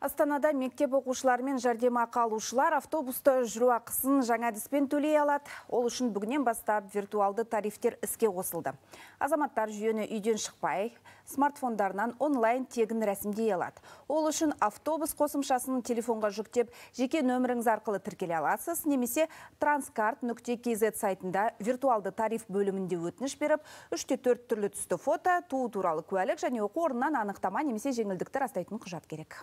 Астанада мектеп оқушылары мен жәрдемақы алушылар автобуста жүру ақысын жаңа әдіспен төлей алады. Ол үшін бүгінен бастап виртуалды тарифтер іске қосылды. Азаматтар жүйені үйден шықпай, смартфондарынан онлайн тегін рәсімдей алады. Ол үшін автобус қосымшасын телефонға жүктеп, жеке нөміріңіз арқылы тіркеле аласыз, немесе transcard.kz сайтында виртуалды тариф бөлімінде өтініш беріп, 3-4 түрлі түсті фото, туу туралы куәлік және оқу орнынан анықтама немесе жеңілдікті растайтын құжат керек.